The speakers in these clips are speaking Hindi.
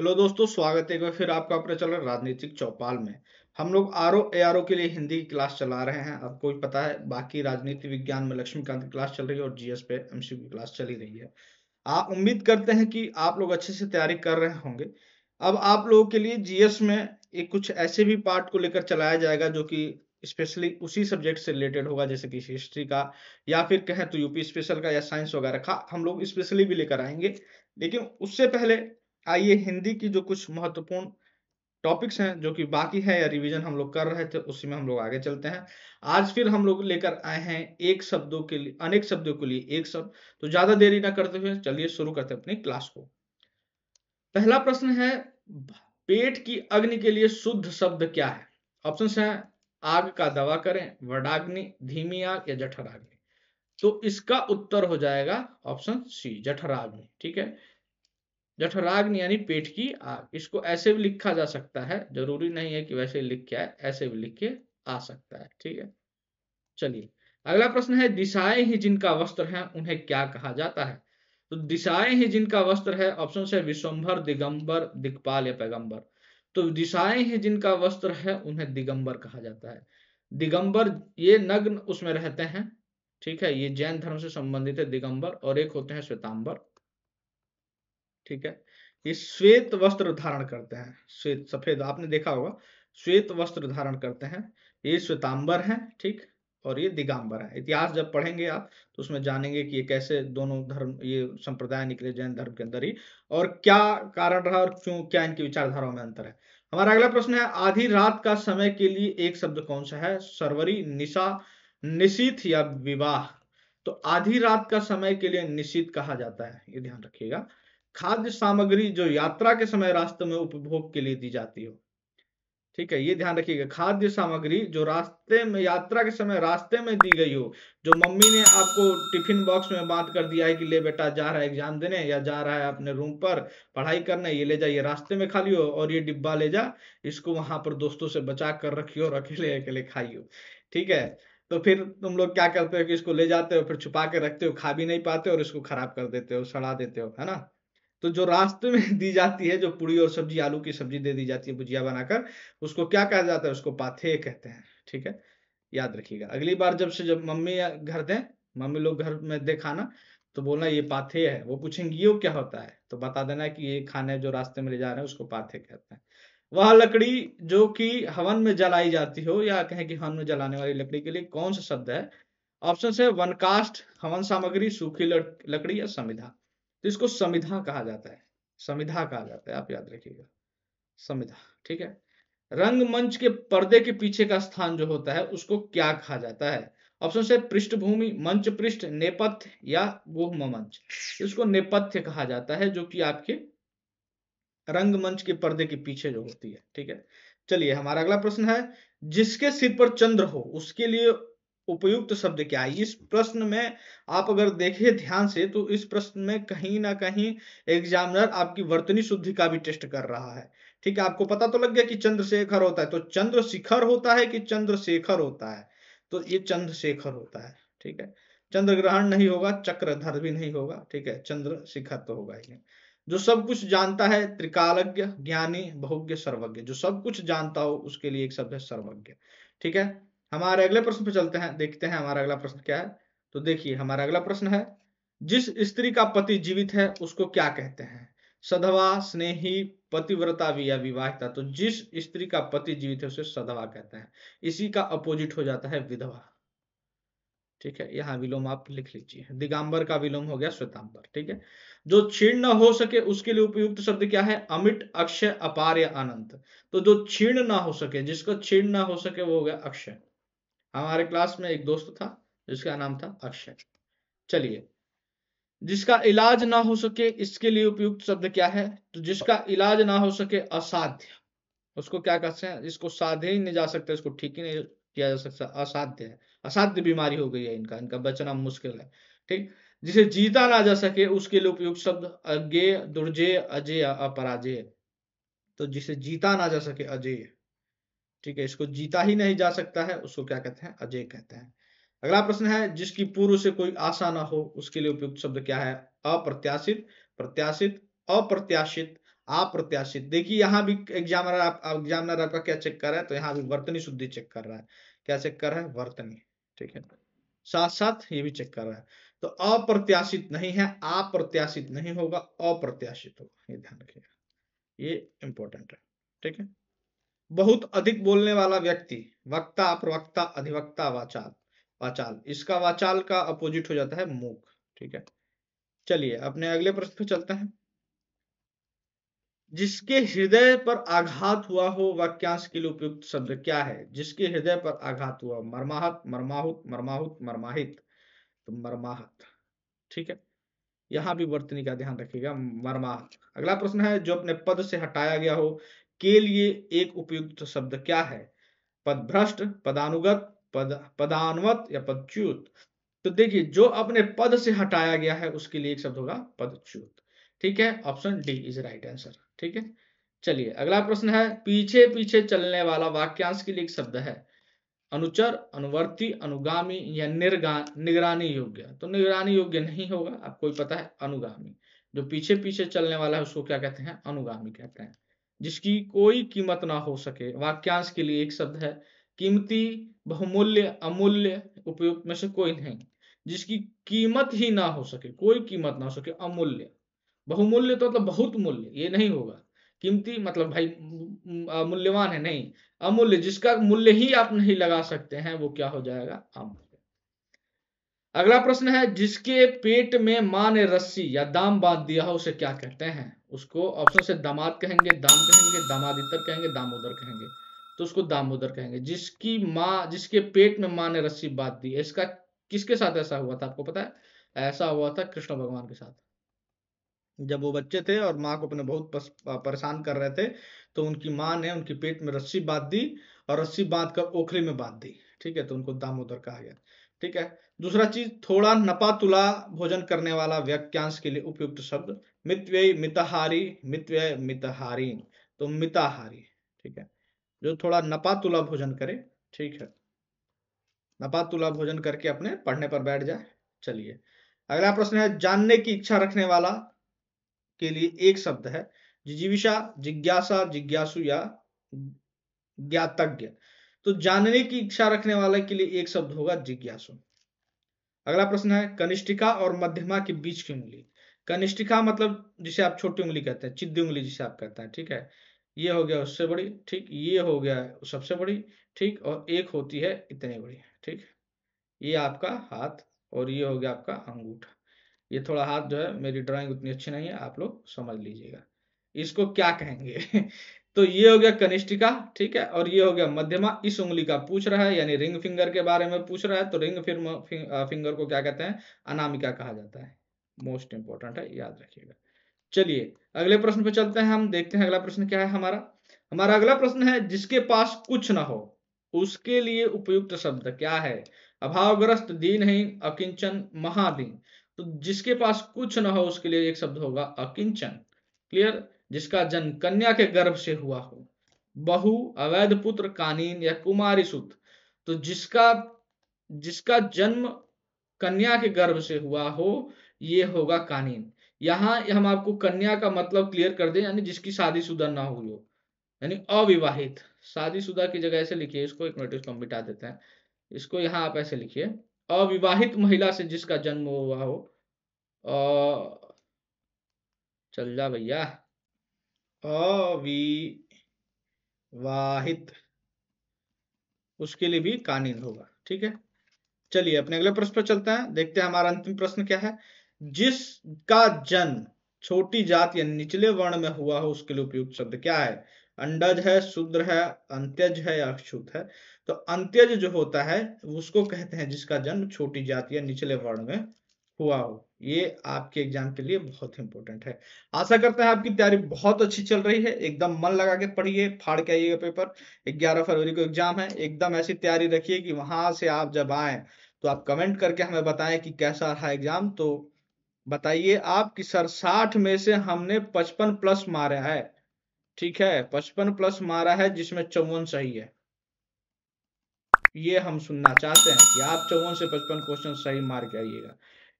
हेलो दोस्तों स्वागत है एक बार फिर आपका अपना चल रहा राजनीतिक चौपाल में हम लोग R O A R O के लिए हिंदी की क्लास चला रहे हैं आपको पता है बाकी राजनीति विज्ञान में लक्ष्मीकांत की क्लास चल रही है और जीएस पे एमसीयू की क्लास चली रही है आप उम्मीद करते हैं कि आप लोग अच्छे से तैयारी कर रहे होंगे अब आप लोगों के लिए जीएस में एक कुछ ऐसे भी पार्ट को लेकर चलाया जाएगा जो कि स्पेशली उसी सब्जेक्ट से रिलेटेड होगा जैसे कि हिस्ट्री का या फिर कहें तो यूपी स्पेशल का या साइंस वगैरह का हम लोग स्पेशली भी लेकर आएंगे लेकिन उससे पहले आइए हिंदी की जो कुछ महत्वपूर्ण टॉपिक्स हैं जो कि बाकी है या रिवीजन हम लोग कर रहे थे उसी में हम लोग आगे चलते हैं आज फिर हम लोग लेकर आए हैं एक शब्दों के लिए अनेक शब्दों के लिए एक शब्द तो ज्यादा देरी ना करते हुए चलिए शुरू करते हैं अपनी क्लास को पहला प्रश्न है पेट की अग्नि के लिए शुद्ध शब्द क्या है ऑप्शन है आग का दवा करें वडाग्नि धीमी आग या जठराग्नि तो इसका उत्तर हो जाएगा ऑप्शन सी जठराग्नि ठीक है जठराग्नि यानी पेट की आग इसको ऐसे भी लिखा जा सकता है जरूरी नहीं है कि वैसे लिख के आए ऐसे भी लिख के आ सकता है ठीक है चलिए अगला प्रश्न है दिशाएं ही जिनका वस्त्र है उन्हें क्या कहा जाता है तो दिशाएं ही जिनका वस्त्र है ऑप्शन से विश्वभर दिगंबर दिग्पाल या पैगंबर तो दिशाएं ही जिनका वस्त्र है उन्हें दिगंबर कहा जाता है दिगंबर ये नग्न उसमें रहते हैं ठीक है ये जैन धर्म से संबंधित है दिगंबर और एक होते हैं श्वेतांबर ठीक है ये श्वेत वस्त्र धारण करते हैं श्वेत सफेद आपने देखा होगा श्वेत वस्त्र धारण करते हैं ये श्वेतांबर हैं ठीक और ये दिगंबर है इतिहास जब पढ़ेंगे आप तो उसमें जानेंगे कि ये कैसे दोनों धर्म ये संप्रदाय निकले जैन धर्म के अंदर ही और क्या कारण रहा और क्यों क्या इनकी विचारधाराओं में अंतर है हमारा अगला प्रश्न है आधी रात का समय के लिए एक शब्द कौन सा है सर्वरी निशा निशित या विवाह तो आधी रात का समय के लिए निश्चित कहा जाता है ये ध्यान रखिएगा खाद्य सामग्री जो यात्रा के समय रास्ते में उपभोग के लिए दी जाती हो ठीक है ये ध्यान रखिएगा खाद्य सामग्री जो रास्ते में यात्रा के समय रास्ते में दी गई हो जो मम्मी ने आपको टिफिन बॉक्स में बात कर दिया है कि ले बेटा जा रहा है एग्जाम देने या जा रहा है अपने रूम पर पढ़ाई करने ये ले जा ये रास्ते में खा लियो और ये डिब्बा ले जा इसको वहां पर दोस्तों से बचा कर रखियो और अकेले अकेले खाइयो ठीक है तो फिर तुम लोग क्या करते हो कि इसको ले जाते हो फिर छुपा के रखते हो खा भी नहीं पाते और इसको खराब कर देते हो सड़ा देते हो है ना तो जो रास्ते में दी जाती है जो पूड़ी और सब्जी आलू की सब्जी दे दी जाती है भुजिया बनाकर उसको क्या कहा जाता है उसको पाथे कहते हैं ठीक है याद रखिएगा अगली बार जब से जब मम्मी घर दें मम्मी लोग घर में दे खाना तो बोलना ये पाथे है वो पूछेंगे ये क्या होता है तो बता देना कि ये खाने जो रास्ते में ले जा रहे हैं उसको पाथे कहते हैं वह लकड़ी जो कि हवन में जलाई जाती हो या कहें कि हवन में जलाने वाली लकड़ी के लिए कौन सा शब्द है ऑप्शन है वनकास्ट हवन सामग्री सूखी लकड़ी या संविधा तो इसको समिधा कहा जाता है समिधा कहा जाता है आप याद रखिएगा समिधा ठीक है रंगमंच के पर्दे के पीछे का स्थान जो होता है उसको क्या कहा जाता है ऑप्शन से पृष्ठभूमि मंच पृष्ठ नेपथ्य या गोहम मंच इसको नेपथ्य कहा जाता है जो कि आपके रंगमंच के पर्दे के पीछे जो होती है ठीक है चलिए हमारा अगला प्रश्न है जिसके सिर पर चंद्र हो उसके लिए उपयुक्त शब्द क्या है इस प्रश्न में आप अगर देखें ध्यान से तो इस प्रश्न में कहीं ना कहीं एग्जामिनर आपकी वर्तनी शुद्धि का भी टेस्ट कर रहा है ठीक है आपको पता तो लग गया कि चंद्रशेखर होता है तो चंद्रशिखर होता है कि चंद्रशेखर होता है तो ये चंद्रशेखर होता है ठीक है चंद्र ग्रहण नहीं होगा चक्रधर भी नहीं होगा ठीक है चंद्रशिखर तो होगा ही जो सब कुछ जानता है त्रिकालज्ञ ज्ञानी बहुज्ञ सर्वज्ञ जो सब कुछ जानता हो उसके लिए एक शब्द है सर्वज्ञ ठीक है हमारे अगले प्रश्न पे चलते हैं देखते हैं हमारा अगला प्रश्न क्या है तो देखिए हमारा अगला प्रश्न है जिस स्त्री का पति जीवित है उसको क्या कहते हैं सधवा स्नेही पतिव्रता भी या विवाहिता तो जिस स्त्री का पति जीवित है उसे सधवा कहते हैं इसी का अपोजिट हो जाता है विधवा ठीक है यहाँ विलोम आप लिख लीजिए दिगंबर का विलोम हो गया श्वेतांबर ठीक है जो क्षीण न हो सके उसके लिए उपयुक्त शब्द क्या है अमिट अक्षय अपार या अनंत तो जो छीण ना हो सके जिसका छीण ना हो सके वो हो गया अक्षय हमारे क्लास में एक दोस्त था जिसका नाम था अक्षय चलिए जिसका इलाज ना हो सके इसके लिए उपयुक्त शब्द क्या है तो जिसका इलाज ना हो सके असाध्य उसको क्या कहते हैं इसको साधे ही नहीं जा सकते इसको ठीक ही नहीं किया जा सकता असाध्य है असाध्य बीमारी हो गई है इनका इनका बचना मुश्किल है ठीक जिसे जीता ना जा सके उसके लिए उपयुक्त शब्द अज्ञे दुर्जय अजय अपराजय तो जिसे जीता ना जा सके अजय ठीक है इसको जीता ही नहीं जा सकता है उसको क्या कहते हैं अजय कहते हैं अगला प्रश्न है जिसकी पूर्व से कोई आशा ना हो उसके लिए उपयुक्त शब्द क्या है अप्रत्याशित प्रत्याशित अप्रत्याशित अप्रत्याशित देखिए यहाँ भी एग्जामर आप एग्जामिनर आपका क्या चेक कर रहा है तो यहाँ भी वर्तनी शुद्धि चेक कर रहा है क्या चेक कर रहा है वर्तनी ठीक है साथ साथ ये भी चेक कर रहा है तो अप्रत्याशित नहीं है अप्रत्याशित नहीं होगा अप्रत्याशित होगा ये ध्यान रखिएगा ये इंपॉर्टेंट है ठीक है बहुत अधिक बोलने वाला व्यक्ति वक्ता प्रवक्ता अधिवक्ता वाचाल वाचाल इसका वाचाल का अपोजिट हो जाता है मूक ठीक है चलिए अपने अगले प्रश्न पे चलते हैं जिसके हृदय पर आघात हुआ हो वाक्यांश के लिए उपयुक्त शब्द क्या है जिसके हृदय पर आघात हुआ मर्माहत मर्माहुत मर्माहुत मर्माहित तो मर्माहत ठीक है यहां भी वर्तनी का ध्यान रखिएगा मर्माहत अगला प्रश्न है जो अपने पद से हटाया गया हो के लिए एक उपयुक्त शब्द क्या है पदभ्रष्ट पदानुगत पद पदानवत या पदच्युत तो देखिए जो अपने पद से हटाया गया है उसके लिए एक शब्द होगा पदच्युत ठीक है option D is right answer ठीक है चलिए अगला प्रश्न है पीछे पीछे चलने वाला वाक्यांश के लिए एक शब्द है अनुचर अनुवर्ती अनुगामी या निर्गा निगरानी योग्य तो निगरानी योग्य नहीं होगा आपको पता है अनुगामी जो पीछे पीछे चलने वाला है उसको क्या कहते हैं अनुगामी कहते हैं जिसकी कोई कीमत ना हो सके वाक्यांश के लिए एक शब्द है कीमती बहुमूल्य अमूल्य उपयुक्त में से कोई नहीं जिसकी कीमत ही ना हो सके कोई कीमत ना हो सके अमूल्य बहुमूल्य तो मतलब बहुत मूल्य ये नहीं होगा कीमती मतलब भाई मूल्यवान है नहीं अमूल्य जिसका मूल्य ही आप नहीं लगा सकते हैं वो क्या हो जाएगा अमूल्य अगला प्रश्न है जिसके पेट में माँ ने रस्सी या दाम बांध दिया हो उसे क्या कहते हैं उसको ऑप्शन से दामाद कहेंगे दाम कहेंगे दामादितर कहेंगे दामोदर कहेंगे तो उसको दामोदर कहेंगे जिसकी माँ जिसके पेट में माँ ने रस्सी बांध दी इसका किसके साथ ऐसा हुआ था आपको पता है ऐसा हुआ था कृष्ण भगवान के साथ जब वो बच्चे थे और माँ को अपने बहुत परेशान कर रहे थे तो उनकी माँ ने उनके पेट में रस्सी बांध दी और रस्सी बांध कर ओखली में बांध दी ठीक है तो उनको दामोदर कहा गया ठीक है दूसरा चीज थोड़ा नपा तुला भोजन करने वाला वाक्यांश के लिए उपयुक्त शब्द मितव्ययी मितहारी मितव्यय मितहारी तो मिताहारी ठीक है जो थोड़ा नपा तुला भोजन करे ठीक है नपा तुला भोजन करके अपने पढ़ने पर बैठ जाए चलिए अगला प्रश्न है जानने की इच्छा रखने वाला के लिए एक शब्द है जिजीविषा जिज्ञासा जिज्ञासु या ज्ञातज्ञ तो जानने की इच्छा रखने वाले के लिए एक शब्द होगा जिज्ञासु अगला प्रश्न है कनिष्ठिका और मध्यमा के बीच की उंगली कनिष्ठिका मतलब जिसे आप छोटी उंगली कहते हैं चिद्दी उंगली जिसे आप कहते हैं ठीक है ये हो गया उससे बड़ी ठीक ये हो गया सबसे बड़ी ठीक और एक होती है इतनी बड़ी ठीक ये आपका हाथ और ये हो गया आपका अंगूठा ये थोड़ा हाथ जो है मेरी ड्राइंग उतनी अच्छी नहीं है आप लोग समझ लीजिएगा इसको क्या कहेंगे तो ये हो गया कनिष्ठिका ठीक है और ये हो गया मध्यमा इस उंगली का पूछ रहा है यानी रिंग फिंगर के बारे में पूछ रहा है तो रिंग फिर फिंगर को क्या कहते हैं अनामिका कहा जाता है मोस्ट इंपॉर्टेंट है याद रखिएगा चलिए अगले प्रश्न पे चलते हैं हम देखते हैं अगला प्रश्न क्या है हमारा हमारा अगला प्रश्न है जिसके पास कुछ ना हो उसके लिए उपयुक्त शब्द क्या है अभावग्रस्त दीनहीन अकिंचन महादीन तो जिसके पास कुछ ना हो उसके लिए एक शब्द होगा अकिंचन क्लियर जिसका जन्म कन्या के गर्भ से हुआ हो बहु अवैध पुत्र कानीन या कुमारी सुत तो जिसका जिसका जन्म कन्या के गर्भ से हुआ हो ये होगा कानीन यहाँ हम आपको कन्या का मतलब क्लियर कर दें यानी जिसकी शादीशुदा ना हुई हो यानी अविवाहित शादीशुदा की जगह ऐसे लिखिए इसको एक मिनट इसको हम मिटा देते हैं इसको यहाँ आप ऐसे लिखिए अविवाहित महिला से जिसका जन्म हुआ हो आ, चल जा भैया अविवाहित उसके लिए भी कानीन होगा ठीक है चलिए अपने अगले प्रश्न पर चलते हैं देखते हैं हमारा अंतिम प्रश्न क्या है जिसका जन्म छोटी जात या निचले वर्ण में हुआ हो उसके लिए उपयुक्त शब्द क्या है अंडज है शुद्र है अंत्यज है या अक्षुत है तो अंत्यज जो होता है उसको कहते हैं जिसका जन्म छोटी जात या निचले वर्ण में हुआ हो ये आपके एग्जाम के लिए बहुत इंपॉर्टेंट है आशा करते हैं आपकी तैयारी बहुत अच्छी चल रही है एकदम मन लगा के पढ़िए फाड़ के आइएगा पेपर 11 फरवरी को एग्जाम है एकदम ऐसी तैयारी रखिए कि वहां से आप जब आए तो आप कमेंट करके हमें बताएं कि कैसा रहा एग्जाम तो बताइए आप कि सर साठ में से हमने पचपन प्लस मारा है ठीक है पचपन प्लस मारा है जिसमें चौवन सही है ये हम सुनना चाहते हैं कि आप चौवन से पचपन क्वेश्चन सही मार के आइएगा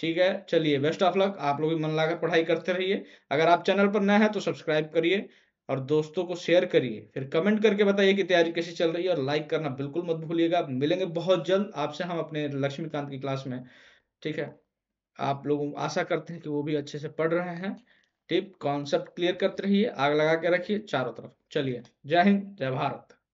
ठीक है चलिए बेस्ट ऑफ लक आप लोग भी मन लगाकर पढ़ाई करते रहिए अगर आप चैनल पर नए हैं तो सब्सक्राइब करिए और दोस्तों को शेयर करिए फिर कमेंट करके बताइए कि तैयारी कैसी चल रही है और लाइक करना बिल्कुल मत भूलिएगा मिलेंगे बहुत जल्द आपसे हम अपने लक्ष्मीकांत की क्लास में ठीक है आप लोग आशा करते हैं कि वो भी अच्छे से पढ़ रहे हैं टिप कॉन्सेप्ट क्लियर करते रहिए आग लगा के रखिए चारों तरफ चलिए जय हिंद जय भारत